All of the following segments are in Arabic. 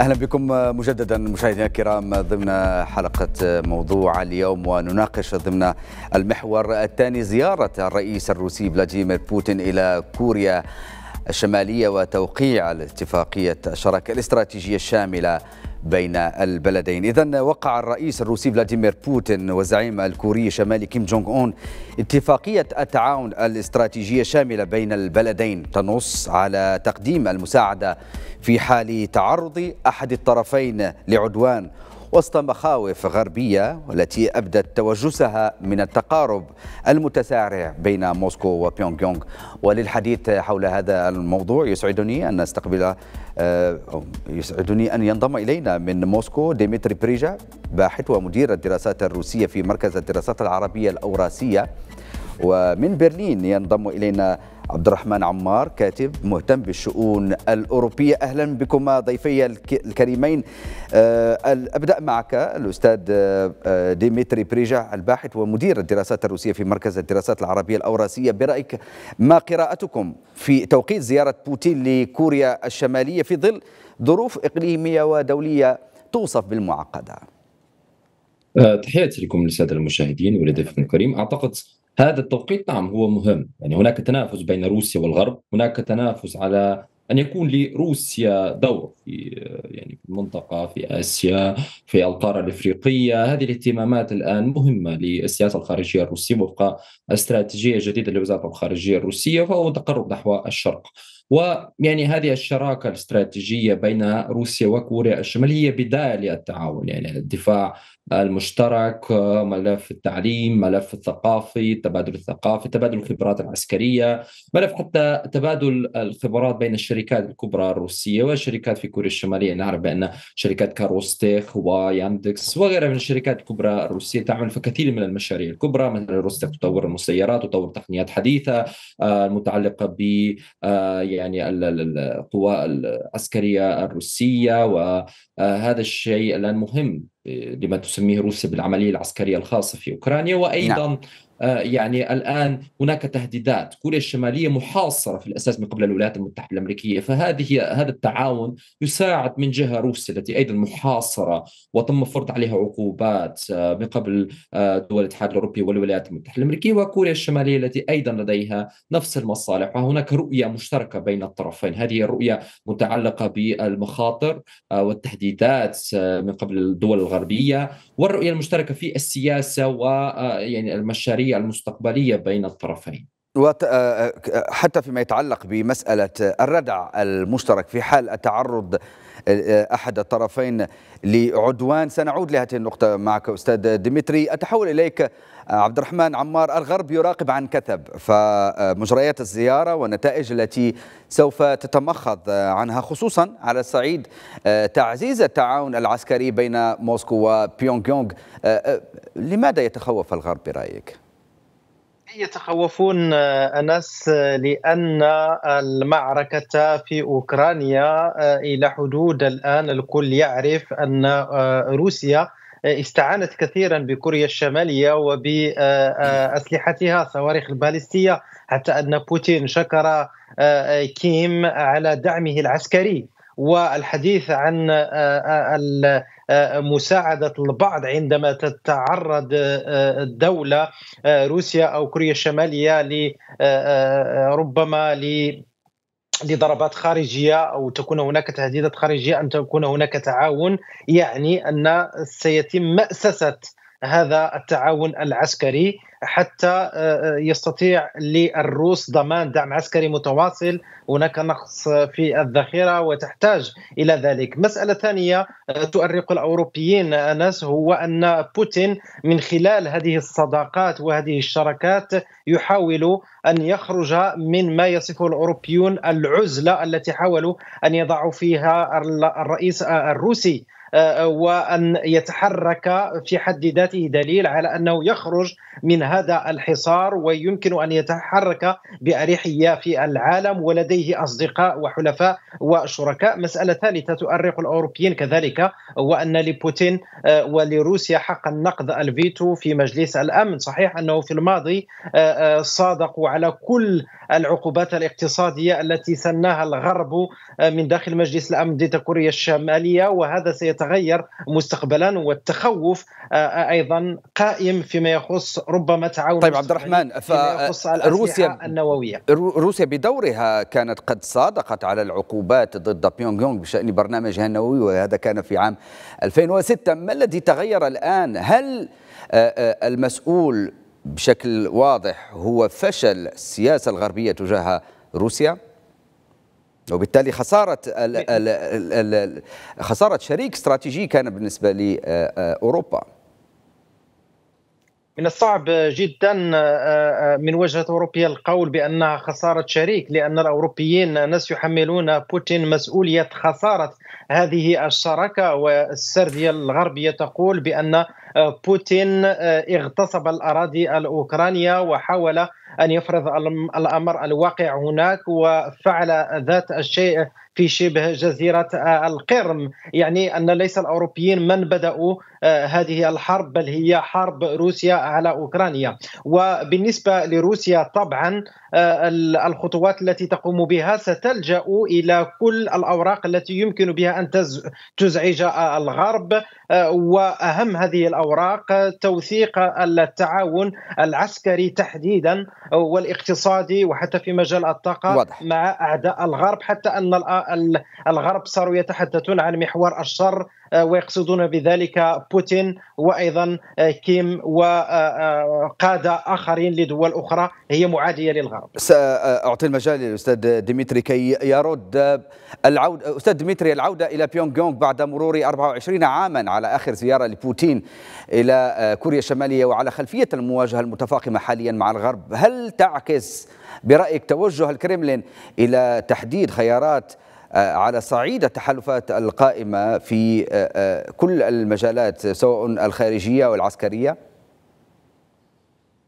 اهلا بكم مجددا مشاهدينا الكرام ضمن حلقه موضوع اليوم ونناقش ضمن المحور الثاني زياره الرئيس الروسي فلاديمير بوتين الى كوريا الشماليه وتوقيع الاتفاقيه الشراكه الاستراتيجيه الشامله بين البلدين إذا وقع الرئيس الروسي فلاديمير بوتين وزعيم الكوري الشمالي كيم جونغ أون اتفاقية التعاون الاستراتيجية شاملة بين البلدين تنص على تقديم المساعدة في حال تعرض أحد الطرفين لعدوان وسط مخاوف غربية والتي أبدت توجسها من التقارب المتسارع بين موسكو وبيونغ يونغ وللحديث حول هذا الموضوع يسعدني أن أستقبل آه، يسعدني أن ينضم إلينا من موسكو ديمتري بريجا باحث ومدير الدراسات الروسية في مركز الدراسات العربية الأوراسية ومن برلين ينضم إلينا عبد الرحمن عمار كاتب مهتم بالشؤون الأوروبية أهلا بكما ضيفي الكريمين آه، أبدأ معك الأستاذ آه، آه، ديمتري بريجا الباحث ومدير الدراسات الروسية في مركز الدراسات العربية الأوراسية برأيك ما قراءتكم في توقيت زيارة بوتين لكوريا الشمالية في ظل ظروف إقليمية ودولية توصف بالمعقدة تحياتي لكم للساده المشاهدين ولضيفكم الكريم اعتقد هذا التوقيت نعم هو مهم يعني هناك تنافس بين روسيا والغرب هناك تنافس على ان يكون لروسيا دور في يعني في المنطقه في اسيا في القاره الافريقيه هذه الاهتمامات الان مهمه للسياسه الخارجيه الروسيه وفق استراتيجيه جديده لوزاره الخارجيه الروسيه فهو تقرب نحو الشرق ويعني هذه الشراكة الاستراتيجية بين روسيا وكوريا الشمالية بداية للتعاون يعني الدفاع المشترك ملف التعليم ملف الثقافي التبادل الثقافي تبادل الخبرات العسكرية ملف حتى تبادل الخبرات بين الشركات الكبرى الروسية والشركات في كوريا الشمالية نعرف بأن شركات كاروستيخ وياندكس وغيرها من الشركات الكبرى الروسية تعمل في كثير من المشاريع الكبرى مثل روستيخ تطور المسيرات وتطور تقنيات حديثة آه، المتعلقة ب آه، يعني القوى العسكرية الروسية وهذا آه، الشيء الآن مهم إيه، لما تسميه روسيا بالعمليه العسكريه الخاصه في اوكرانيا وايضا نعم. آه، يعني الان هناك تهديدات، كوريا الشماليه محاصره في الاساس من قبل الولايات المتحده الامريكيه، فهذه هذا التعاون يساعد من جهه روسيا التي ايضا محاصره وتم فرض عليها عقوبات آه، من قبل آه، دول الاتحاد الاوروبي والولايات المتحده الامريكيه وكوريا الشماليه التي ايضا لديها نفس المصالح وهناك رؤيه مشتركه بين الطرفين، هذه الرؤيه متعلقه بالمخاطر والتهديدات من قبل الدول الغربيه والرؤيه المشتركه في السياسه ويعني المشاريع العسكرية المستقبلية بين الطرفين آه، آه، حتى فيما يتعلق بمسألة الردع المشترك في حال التعرض آه، أحد الطرفين لعدوان سنعود لهذه النقطة معك أستاذ ديمتري أتحول إليك عبد الرحمن عمار الغرب يراقب عن كثب فمجريات الزيارة والنتائج التي سوف تتمخض عنها خصوصا على الصعيد تعزيز التعاون العسكري بين موسكو وبيونغ يونغ لماذا يتخوف الغرب برأيك؟ يتخوفون آه، انس آه، لان المعركه في اوكرانيا آه، الى حدود الان الكل يعرف ان روسيا استعانت كثيرا بكوريا الشماليه وباسلحتها الصواريخ البالستيه حتى ان بوتين شكر كيم على دعمه العسكري والحديث عن آه، مساعدة البعض عندما تتعرض آه، الدولة آه، روسيا أو كوريا الشمالية ربما ل لضربات خارجيه او تكون هناك تهديدات خارجيه ان تكون هناك تعاون يعني ان سيتم ماسسه هذا التعاون العسكري حتى آه، آه، يستطيع للروس ضمان دعم عسكري متواصل هناك نقص في الذخيره وتحتاج الى ذلك مساله ثانيه آه، تؤرق الاوروبيين انس هو ان بوتين من خلال هذه الصداقات وهذه الشراكات يحاول ان يخرج من ما يصفه الاوروبيون العزله التي حاولوا ان يضعوا فيها الرئيس الروسي آه، وان يتحرك في حد ذاته دليل على انه يخرج من هذا الحصار ويمكن ان يتحرك باريحيه في العالم ولديه اصدقاء وحلفاء وشركاء، مساله ثالثه تؤرق الاوروبيين كذلك وان لبوتين آه، ولروسيا حق النقد الفيتو في مجلس الامن، صحيح انه في الماضي آه، صادقوا على كل العقوبات الاقتصاديه التي سناها الغرب من داخل مجلس الامن ضد كوريا الشماليه وهذا سيت يتغير مستقبلا والتخوف آه، آه، ايضا قائم فيما يخص ربما تعاون طيب عبد الرحمن آه، روسيا النوويه روسيا بدورها كانت قد صادقت على العقوبات ضد بيونغ يونغ بشان برنامجها النووي وهذا كان في عام 2006 ما الذي تغير الان هل المسؤول بشكل واضح هو فشل السياسه الغربيه تجاه روسيا وبالتالي خسارة خسارة شريك استراتيجي كان بالنسبة لأوروبا آه، آه، من الصعب جدا آه، من وجهة أوروبية القول بأنها خسارة شريك لأن الأوروبيين ناس يحملون بوتين مسؤولية خسارة هذه الشراكة والسردية الغربية تقول بأن بوتين اغتصب الأراضي الأوكرانية وحاول ان يفرض الامر الواقع هناك وفعل ذات الشيء في شبه جزيرة آه، القرم يعني أن ليس الأوروبيين من بدأوا آه، هذه الحرب بل هي حرب روسيا على أوكرانيا وبالنسبة لروسيا طبعا آه، الخطوات التي تقوم بها ستلجأ إلى كل الأوراق التي يمكن بها أن تزعج الغرب وأهم هذه الأوراق توثيق التعاون العسكري تحديدا والاقتصادي وحتى في مجال الطاقة واضح. مع أعداء الغرب حتى أن الغرب صاروا يتحدثون عن محور الشر آه، ويقصدون بذلك بوتين وايضا آه، كيم وقاده آه، اخرين لدول اخرى هي معاديه للغرب. ساعطي المجال للاستاذ ديمتري كي يرد العوده استاذ ديمتري العوده الى بيونغ يونغ بعد مرور 24 عاما على اخر زياره لبوتين الى كوريا الشماليه وعلى خلفيه المواجهه المتفاقمه حاليا مع الغرب، هل تعكس برايك توجه الكرملين الى تحديد خيارات آه، على صعيد التحالفات القائمة في آه، آه، كل المجالات سواء الخارجية والعسكرية؟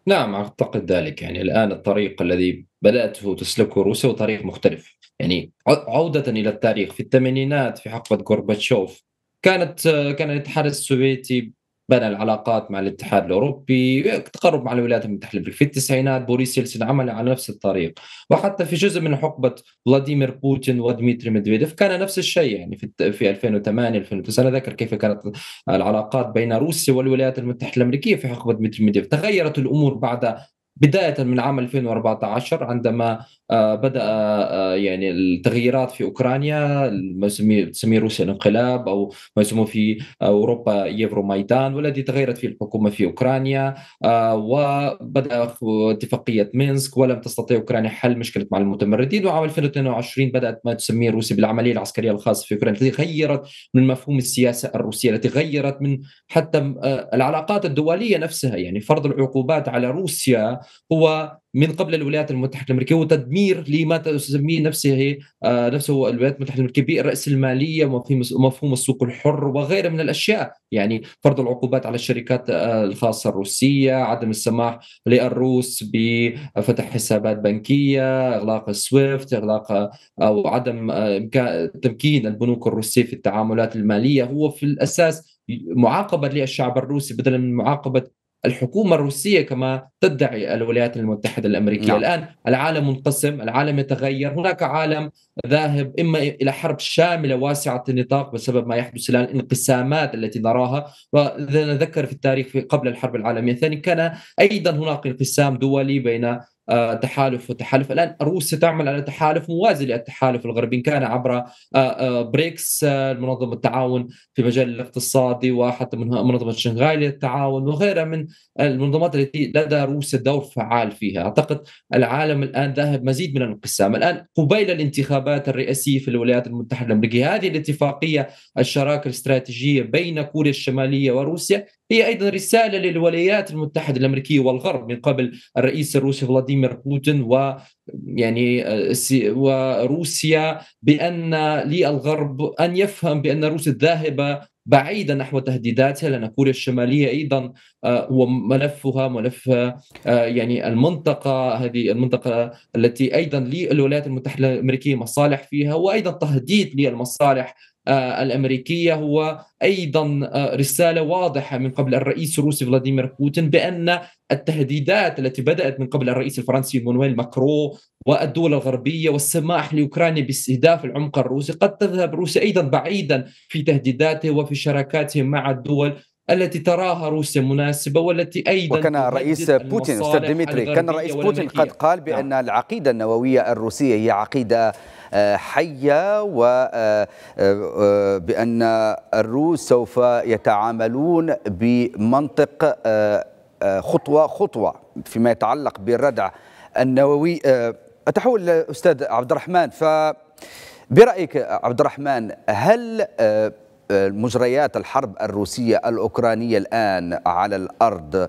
نعم أعتقد ذلك يعني الآن الطريق الذي بدأته تسلكه روسيا هو طريق مختلف يعني عودة إلى التاريخ في الثمانينات في حقبة غورباتشوف كانت كان الاتحاد السوفيتي بنى العلاقات مع الاتحاد الاوروبي، تقرب مع الولايات المتحده في التسعينات بوريس يلسن عمل على نفس الطريق، وحتى في جزء من حقبه فلاديمير بوتين وديميتري مدفيديف كان نفس الشيء يعني في في 2008 2009 انا ذكر كيف كانت العلاقات بين روسيا والولايات المتحده الامريكيه في حقبه ديمتري مدفيديف تغيرت الامور بعد بداية من عام 2014 عندما آه، بدأ آه، يعني التغييرات في أوكرانيا ما تسميه روسيا الانقلاب أو ما يسموه في أوروبا يفرو مايدان والذي تغيرت فيه الحكومة في أوكرانيا آه، وبدأ اتفاقية مينسك ولم تستطيع أوكرانيا حل مشكلة مع المتمردين وعام 2022 بدأت ما تسميه روسيا بالعملية العسكرية الخاصة في أوكرانيا التي غيرت من مفهوم السياسة الروسية التي غيرت من حتى العلاقات الدولية نفسها يعني فرض العقوبات على روسيا هو من قبل الولايات المتحده الامريكيه وتدمير لما تسميه نفسه آه، نفسه الولايات المتحده الامريكيه المالية ومفهوم السوق الحر وغيره من الاشياء يعني فرض العقوبات على الشركات آه، الخاصه الروسيه عدم السماح للروس بفتح حسابات بنكيه اغلاق السويفت اغلاق آه، او عدم تمكين البنوك الروسيه في التعاملات الماليه هو في الاساس معاقبه للشعب الروسي بدلا من معاقبه الحكومة الروسية كما تدعي الولايات المتحدة الأمريكية نعم. الآن العالم منقسم العالم يتغير هناك عالم ذاهب إما إلى حرب شاملة واسعة النطاق بسبب ما يحدث الآن الانقسامات التي نراها وإذا نذكر في التاريخ قبل الحرب العالمية الثانية كان أيضا هناك انقسام دولي بين آه، تحالف وتحالف الان روسيا تعمل على تحالف موازي للتحالف الغربي ان كان عبر آه، آه، بريكس منظمه التعاون في مجال الاقتصادي وحتى منظمه شنغهاي للتعاون وغيرها من المنظمات التي لدى روسيا دور فعال فيها اعتقد العالم الان ذاهب مزيد من الانقسام الان قبيل الانتخابات الرئاسيه في الولايات المتحده الامريكيه هذه الاتفاقيه الشراكه الاستراتيجيه بين كوريا الشماليه وروسيا هي أيضا رسالة للولايات المتحدة الأمريكية والغرب من قبل الرئيس الروسي فلاديمير بوتين و يعني آه، وروسيا بأن للغرب أن يفهم بأن روسيا ذاهبه بعيدا نحو تهديداتها لان كوريا الشماليه ايضا آه، وملفها ملف آه، يعني المنطقه هذه المنطقه التي ايضا للولايات المتحده الامريكيه مصالح فيها وايضا تهديد للمصالح آه، الامريكيه هو ايضا آه، رساله واضحه من قبل الرئيس الروسي فلاديمير بوتين بان التهديدات التي بدات من قبل الرئيس الفرنسي مونويل ماكرو والدول الغربيه والسماح لاوكرانيا باستهداف العمق الروسي قد تذهب روسيا ايضا بعيدا في تهديداته وفي شراكاته مع الدول التي تراها روسيا مناسبة والتي أيضا وكان الرئيس بوتين أستاذ ديمتري كان الرئيس بوتين قد قال بأن نعم. العقيدة النووية الروسية هي عقيدة حية وبأن آه، آه، آه، الروس سوف يتعاملون بمنطق خطوة خطوة فيما يتعلق بالردع النووي أتحول أستاذ عبد الرحمن ف برأيك عبد الرحمن هل مجريات الحرب الروسية الأوكرانية الآن على الأرض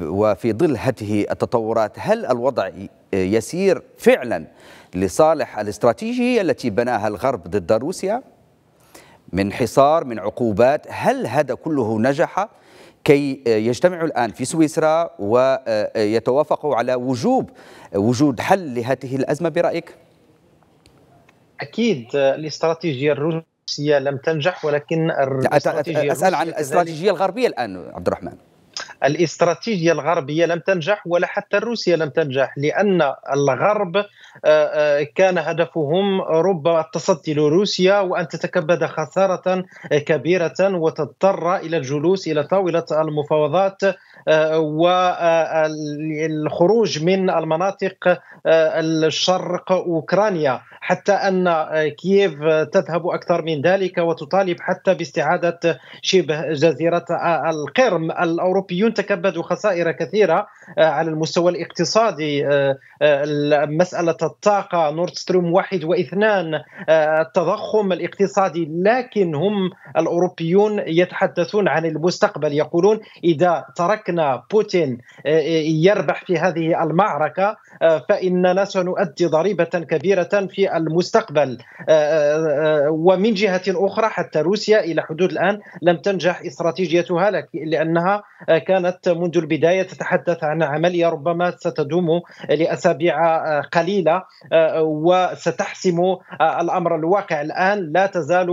وفي ظل هذه التطورات هل الوضع يسير فعلا لصالح الاستراتيجية التي بناها الغرب ضد روسيا من حصار من عقوبات هل هذا كله نجح كي يجتمعوا الآن في سويسرا ويتوافقوا على وجوب وجود حل لهذه الأزمة برأيك؟ أكيد الاستراتيجية الروسية لم تنجح ولكن أسأل عن الاستراتيجية الغربية الآن عبد الرحمن الاستراتيجيه الغربيه لم تنجح ولا حتى روسيا لم تنجح لان الغرب آه، آه، كان هدفهم ربما التصدي لروسيا وان تتكبد خساره كبيره وتضطر الى الجلوس الى طاوله المفاوضات آه، والخروج من المناطق الشرق اوكرانيا حتى ان كييف تذهب اكثر من ذلك وتطالب حتى باستعاده شبه جزيره القرم الاوروبيون تكبد خسائر كثيره آه، على المستوى الاقتصادي آه، آه، مساله الطاقه نورد ستروم واحد واثنان التضخم الاقتصادي لكن هم الاوروبيون يتحدثون عن المستقبل يقولون اذا تركنا بوتين يربح في هذه المعركه فاننا سنؤدي ضريبه كبيره في المستقبل ومن جهه اخرى حتى روسيا الى حدود الان لم تنجح استراتيجيتها لانها كانت كانت منذ البداية تتحدث عن عملية ربما ستدوم لأسابيع آه، قليلة آه، وستحسم آه، الأمر الواقع الآن لا تزال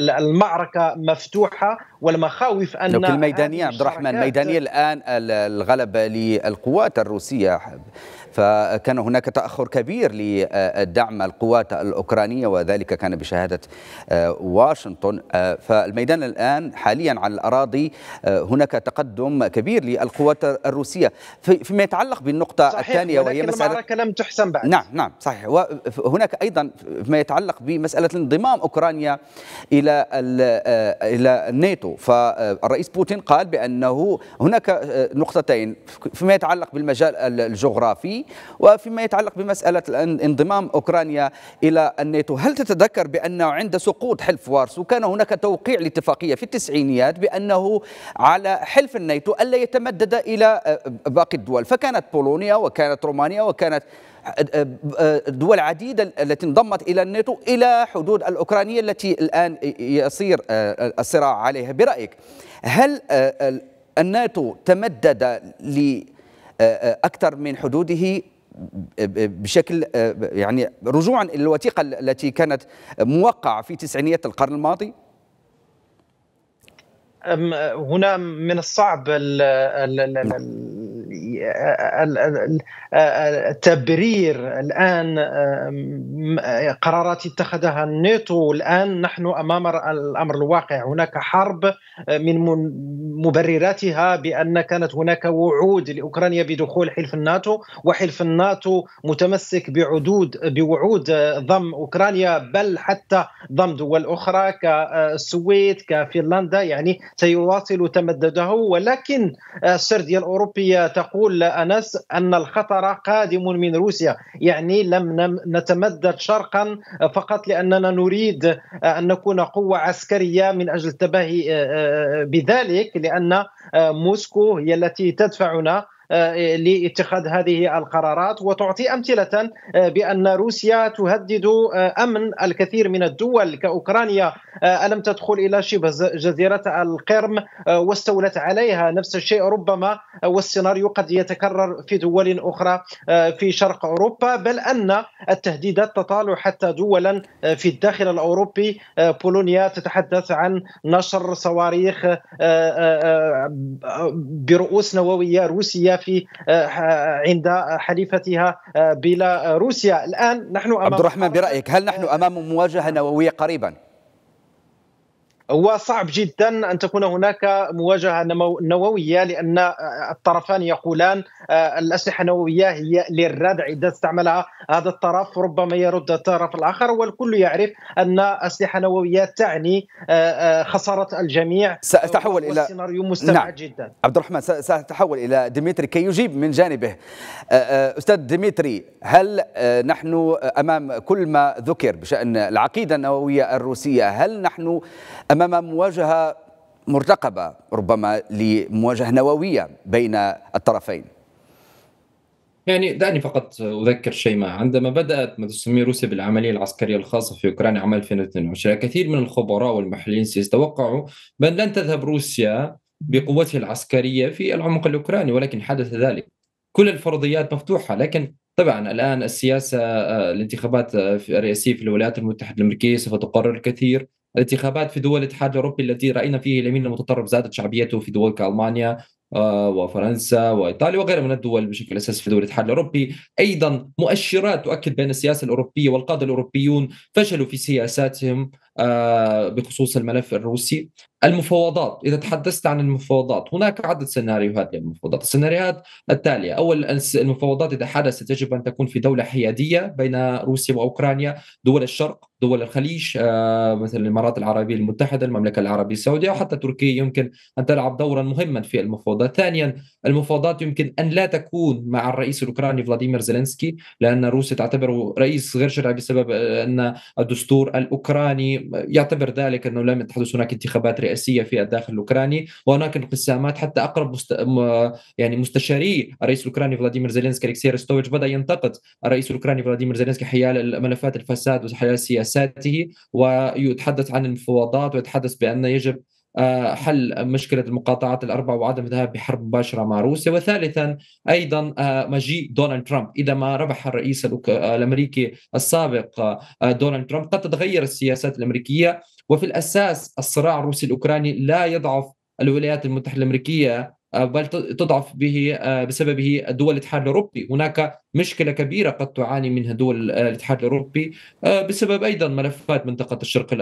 المعركة مفتوحة والمخاوف ان لكن الميدانيه عبد الرحمن ميدانيه الان الغلب للقوات الروسيه فكان هناك تاخر كبير لدعم القوات الاوكرانيه وذلك كان بشهاده آه، واشنطن آه، فالميدان الان حاليا على الاراضي آه، هناك تقدم كبير للقوات الروسيه فيما يتعلق بالنقطه صحيح الثانيه وهي مساله المعركه لم تحسم بعد نعم نعم صحيح وهناك ايضا فيما يتعلق بمساله انضمام اوكرانيا الى الى الناتو فالرئيس بوتين قال بأنه هناك آه، نقطتين فيما يتعلق بالمجال الجغرافي وفيما يتعلق بمسألة انضمام أوكرانيا إلى الناتو هل تتذكر بأنه عند سقوط حلف وارسو كان هناك توقيع لاتفاقية في التسعينيات بأنه على حلف الناتو ألا يتمدد إلى آه، باقي الدول فكانت بولونيا وكانت رومانيا وكانت دول عديدة التي انضمت إلى الناتو إلى حدود الأوكرانية التي الآن يصير آه، الصراع عليها برأيك هل آه، الناتو تمدد لأكثر آه، من حدوده بشكل يعني رجوعا الى الوثيقه التي كانت موقعه في تسعينيات القرن الماضي؟ هنا من الصعب ال التبرير الان قرارات اتخذها الناتو الان نحن امام الامر الواقع هناك حرب أه، من مبرراتها بان كانت هناك وعود لاوكرانيا بدخول حلف الناتو وحلف الناتو متمسك بعدود بوعود أه، ضم اوكرانيا بل حتى ضم دول اخرى كالسويد أه، كفنلندا يعني سيواصل تمدده ولكن السرديه الاوروبيه تقول يقول أنس أن الخطر قادم من روسيا يعني لم نتمدد شرقا فقط لأننا نريد أن نكون قوة عسكرية من أجل التباهي آه، آه، آه، بذلك لأن موسكو هي التي تدفعنا آه، لاتخاذ هذه القرارات وتعطي امثله آه، بان روسيا تهدد آه، امن الكثير من الدول كاوكرانيا الم تدخل الى شبه جزيره القرم واستولت عليها نفس الشيء ربما والسيناريو قد يتكرر في دول اخرى في شرق اوروبا بل ان التهديدات تطال حتى دولا في الداخل الاوروبي بولونيا تتحدث عن نشر صواريخ برؤوس نوويه روسيه في آه، عند حليفتها آه، بيلاروسيا الان نحن امام عبد الرحمن برايك هل نحن آه، امام مواجهه نوويه قريبا هو صعب جدا ان تكون هناك مواجهه نوويه لان الطرفان يقولان آه، الاسلحه النوويه هي للردع اذا استعملها هذا الطرف ربما يرد الطرف الاخر والكل يعرف ان اسلحه نوويه تعني آه، آه، خساره الجميع ساتحول الى سيناريو مستبعد نعم. جدا عبد الرحمن ساتحول الى ديمتري كي يجيب من جانبه استاذ ديمتري هل نحن امام كل ما ذكر بشان العقيده النوويه الروسيه هل نحن امام مواجهه مرتقبه ربما لمواجهه نوويه بين الطرفين يعني دعني فقط اذكر شيء ما عندما بدات ما تسميه روسيا بالعمليه العسكريه الخاصه في اوكرانيا عام 2022 كثير من الخبراء والمحللين توقعوا بان لن تذهب روسيا بقوتها العسكريه في العمق الاوكراني ولكن حدث ذلك كل الفرضيات مفتوحه لكن طبعا الان السياسه الانتخابات الرئاسيه في الولايات المتحده الامريكيه سوف تقرر الكثير الانتخابات في دول الاتحاد الاوروبي التي راينا فيه اليمين المتطرف زادت شعبيته في دول كالمانيا آه، وفرنسا وايطاليا وغيرها من الدول بشكل اساسي في دول الاتحاد الاوروبي، ايضا مؤشرات تؤكد بان السياسه الاوروبيه والقاده الاوروبيون فشلوا في سياساتهم آه، بخصوص الملف الروسي المفاوضات إذا تحدثت عن المفاوضات هناك عدة سيناريوهات للمفاوضات السيناريوهات التالية أول المفاوضات إذا حدثت يجب أن تكون في دولة حيادية بين روسيا وأوكرانيا دول الشرق دول الخليج آه، مثل الإمارات العربية المتحدة المملكة العربية السعودية وحتى تركيا يمكن أن تلعب دورا مهما في المفاوضات ثانيا المفاوضات يمكن أن لا تكون مع الرئيس الأوكراني فلاديمير زيلينسكي لأن روسيا تعتبره رئيس غير شرعي بسبب آه، أن الدستور الأوكراني يعتبر ذلك انه لم تحدث هناك انتخابات رئاسيه في الداخل الاوكراني وهناك انقسامات حتى اقرب مست... يعني مستشاري الرئيس الاوكراني فلاديمير زيلينسكي الكسي ريستوفيتش بدا ينتقد الرئيس الاوكراني فلاديمير زيلينسكي حيال ملفات الفساد وحيال سياساته ويتحدث عن المفاوضات ويتحدث بان يجب آه، حل مشكله المقاطعات الاربعه وعدم الذهاب بحرب مباشره مع روسيا وثالثا ايضا آه، مجيء دونالد ترامب اذا ما ربح الرئيس آه، الامريكي السابق دونالد ترامب قد تتغير السياسات الامريكيه وفي الاساس الصراع الروسي الاوكراني لا يضعف الولايات المتحده الامريكيه بل تضعف به بسببه دول الاتحاد الاوروبي، هناك مشكلة كبيرة قد تعاني منها دول الاتحاد الأوروبي آه، بسبب أيضا ملفات منطقة الشرق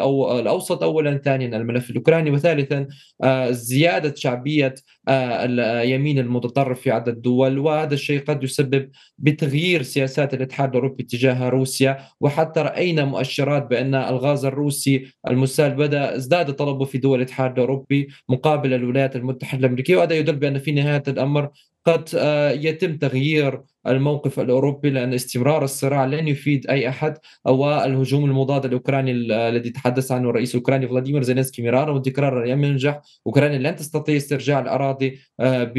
الأوسط أولا ثانيا الملف الأوكراني وثالثا آه، زيادة شعبية آه، اليمين المتطرف في عدد الدول وهذا الشيء قد يسبب بتغيير سياسات الاتحاد الأوروبي تجاه روسيا وحتى رأينا مؤشرات بأن الغاز الروسي المسال بدأ ازداد طلبه في دول الاتحاد الأوروبي مقابل الولايات المتحدة الأمريكية وهذا يدل بأن في نهاية الأمر قد يتم تغيير الموقف الاوروبي لان استمرار الصراع لن يفيد اي احد او الهجوم المضاد الاوكراني الذي تحدث عنه الرئيس الاوكراني فلاديمير زيلينسكي مرارا وتكرارا لم ينجح اوكرانيا لن تستطيع استرجاع الاراضي آه،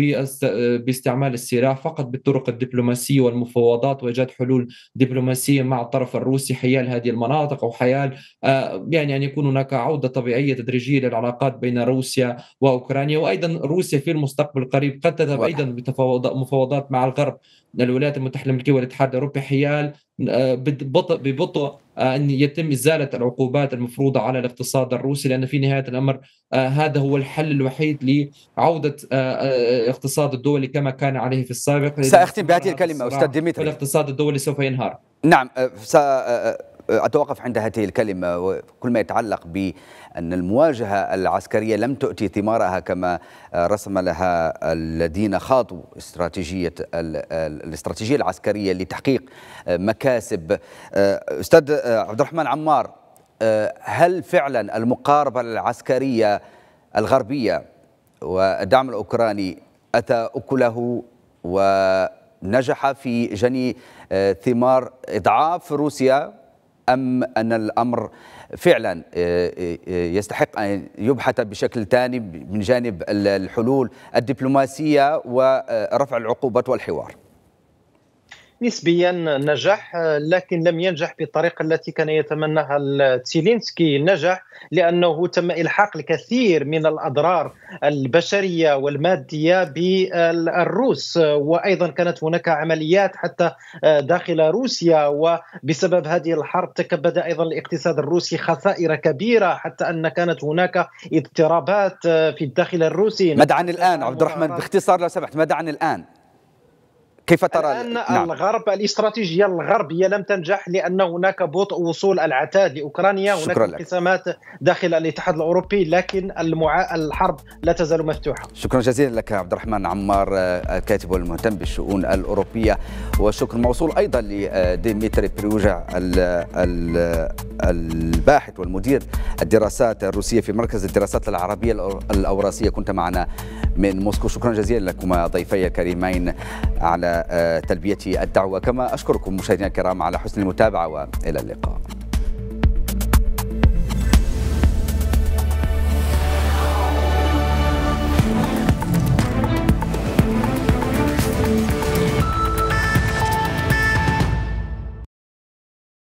آه، باستعمال السلاح فقط بالطرق الدبلوماسيه والمفاوضات وايجاد حلول دبلوماسيه مع الطرف الروسي حيال هذه المناطق او حيال آه، يعني ان يكون هناك عوده طبيعيه تدريجيه للعلاقات بين روسيا واوكرانيا وايضا روسيا في المستقبل القريب قد تذهب ايضا مفاوضات مع الغرب الولايات المتحده الامريكيه والاتحاد الاوروبي حيال آه، ببطء ببطء آه، ان يتم ازاله العقوبات المفروضه على الاقتصاد الروسي لان في نهايه الامر آه، هذا هو الحل الوحيد لعوده الاقتصاد الدولي كما كان عليه في السابق ساختم بهذه الكلمه استاذ ديمتري الاقتصاد الدولي سوف ينهار نعم أتوقف عند هذه الكلمة وكل ما يتعلق بأن المواجهة العسكرية لم تؤتي ثمارها كما رسم لها الذين خاضوا استراتيجية الاستراتيجية العسكرية لتحقيق مكاسب آه، أستاذ آه، عبد الرحمن عمار آه، هل فعلا المقاربة العسكرية الغربية والدعم الأوكراني أتى أكله ونجح في جني ثمار إضعاف روسيا أم أن الأمر فعلا آه، آه، آه، يستحق أن يبحث بشكل ثاني من جانب الحلول الدبلوماسية ورفع العقوبات والحوار نسبيا نجح لكن لم ينجح بالطريقه التي كان يتمناها تسيلينسكي نجح لانه تم الحاق الكثير من الاضرار البشريه والماديه بالروس وايضا كانت هناك عمليات حتى داخل روسيا وبسبب هذه الحرب تكبد ايضا الاقتصاد الروسي خسائر كبيره حتى ان كانت هناك اضطرابات في الداخل الروسي ماذا عن الان عبد الرحمن باختصار لو سمحت ماذا عن الان كيف ترى الان نعم. الغرب الاستراتيجيه الغربيه لم تنجح لان هناك بطء وصول العتاد لاوكرانيا هناك انقسامات داخل الاتحاد الاوروبي لكن المع... الحرب لا تزال مفتوحه شكرا جزيلا لك عبد الرحمن عمار آه، الكاتب والمهتم بالشؤون الاوروبيه وشكر موصول ايضا لديمتري بريوجع الباحث والمدير الدراسات الروسيه في مركز الدراسات العربيه الاوراسيه كنت معنا من موسكو شكرا جزيلا لكما ضيفي الكريمين على آه، تلبية الدعوة كما أشكركم مشاهدينا الكرام على حسن المتابعة وإلى اللقاء